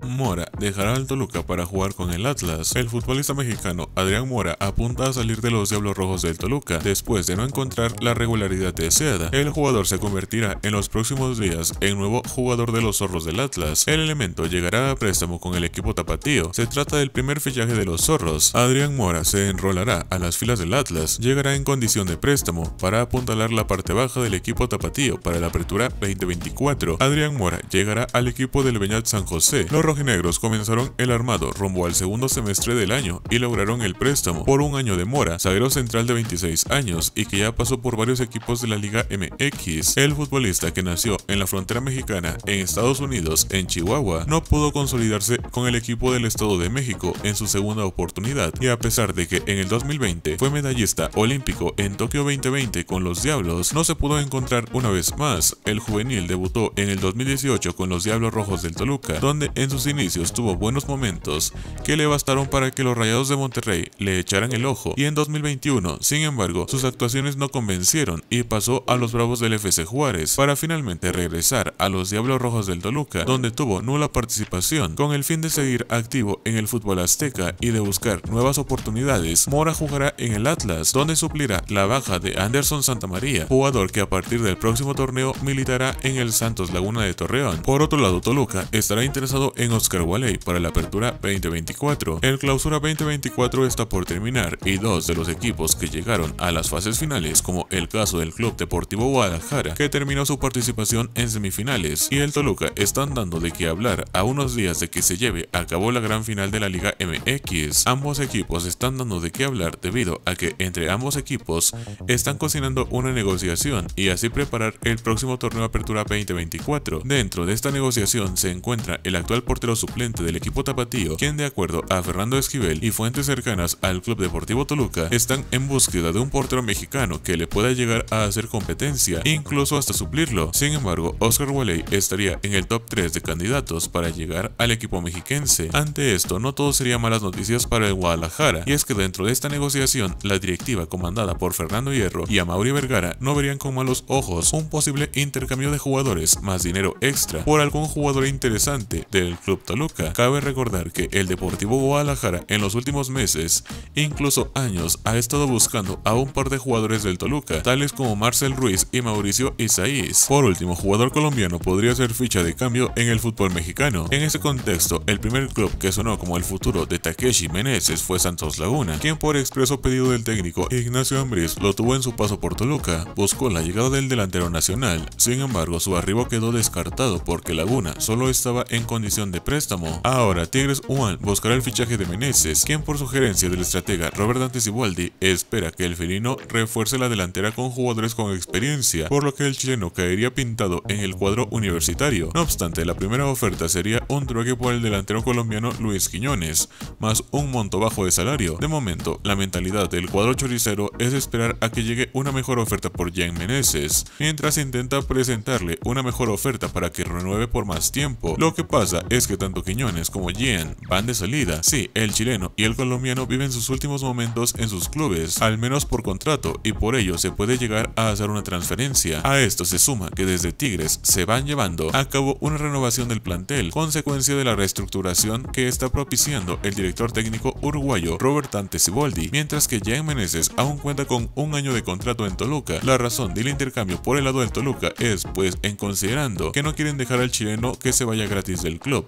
Mora dejará al Toluca para jugar con el Atlas. El futbolista mexicano Adrián Mora apunta a salir de los Diablos Rojos del Toluca después de no encontrar la regularidad deseada. El jugador se convertirá en los próximos días en nuevo jugador de los Zorros del Atlas. El elemento llegará a préstamo con el equipo tapatío. Se trata del primer fichaje de los Zorros. Adrián Mora se enrolará a las filas del Atlas. Llegará en condición de préstamo para apuntalar la parte baja del equipo tapatío para la apertura 2024. Adrián Mora llegará al equipo del Beñat San José rojinegros comenzaron el armado rumbo al segundo semestre del año y lograron el préstamo por un año de Mora, zaguero central de 26 años y que ya pasó por varios equipos de la Liga MX. El futbolista que nació en la frontera mexicana en Estados Unidos, en Chihuahua, no pudo consolidarse con el equipo del Estado de México en su segunda oportunidad y a pesar de que en el 2020 fue medallista olímpico en Tokio 2020 con los Diablos, no se pudo encontrar una vez más. El juvenil debutó en el 2018 con los Diablos Rojos del Toluca, donde en su inicios tuvo buenos momentos que le bastaron para que los Rayados de Monterrey le echaran el ojo y en 2021, sin embargo, sus actuaciones no convencieron y pasó a los Bravos del FC Juárez para finalmente regresar a los Diablos Rojos del Toluca, donde tuvo nula participación. Con el fin de seguir activo en el fútbol azteca y de buscar nuevas oportunidades, Mora jugará en el Atlas, donde suplirá la baja de Anderson Santamaría, jugador que a partir del próximo torneo militará en el Santos Laguna de Torreón. Por otro lado, Toluca estará interesado en Oscar Waley para la apertura 2024. El clausura 2024 está por terminar y dos de los equipos que llegaron a las fases finales, como el caso del Club Deportivo Guadalajara, que terminó su participación en semifinales, y el Toluca están dando de qué hablar a unos días de que se lleve a cabo la gran final de la Liga MX. Ambos equipos están dando de qué hablar debido a que entre ambos equipos están cocinando una negociación y así preparar el próximo torneo Apertura 2024. Dentro de esta negociación se encuentra el actual port portero suplente del equipo tapatío, quien de acuerdo a Fernando Esquivel y fuentes cercanas al Club Deportivo Toluca, están en búsqueda de un portero mexicano que le pueda llegar a hacer competencia, incluso hasta suplirlo. Sin embargo, Oscar Waley estaría en el top 3 de candidatos para llegar al equipo mexiquense. Ante esto, no todo sería malas noticias para el Guadalajara, y es que dentro de esta negociación, la directiva comandada por Fernando Hierro y Amaury Vergara no verían con malos ojos un posible intercambio de jugadores más dinero extra por algún jugador interesante del club Club Toluca. Cabe recordar que el Deportivo Guadalajara en los últimos meses, incluso años, ha estado buscando a un par de jugadores del Toluca, tales como Marcel Ruiz y Mauricio Isaís. Por último, jugador colombiano podría ser ficha de cambio en el fútbol mexicano. En ese contexto, el primer club que sonó como el futuro de Takeshi Meneses fue Santos Laguna, quien por expreso pedido del técnico Ignacio Ambriz lo tuvo en su paso por Toluca, buscó la llegada del delantero nacional, sin embargo su arribo quedó descartado porque Laguna solo estaba en condición de préstamo. Ahora, Tigres 1 buscará el fichaje de Meneses, quien por sugerencia del estratega Robert Dante Sibaldi, espera que el felino refuerce la delantera con jugadores con experiencia, por lo que el chileno caería pintado en el cuadro universitario. No obstante, la primera oferta sería un trueque por el delantero colombiano Luis Quiñones, más un monto bajo de salario. De momento, la mentalidad del cuadro choricero es esperar a que llegue una mejor oferta por Jan Meneses, mientras intenta presentarle una mejor oferta para que renueve por más tiempo. Lo que pasa es que tanto Quiñones como Jean van de salida. Sí, el chileno y el colombiano viven sus últimos momentos en sus clubes, al menos por contrato, y por ello se puede llegar a hacer una transferencia. A esto se suma que desde Tigres se van llevando a cabo una renovación del plantel, consecuencia de la reestructuración que está propiciando el director técnico uruguayo Robert Ante Siboldi, mientras que Jean Meneses aún cuenta con un año de contrato en Toluca. La razón del intercambio por el lado del Toluca es, pues, en considerando que no quieren dejar al chileno que se vaya gratis del club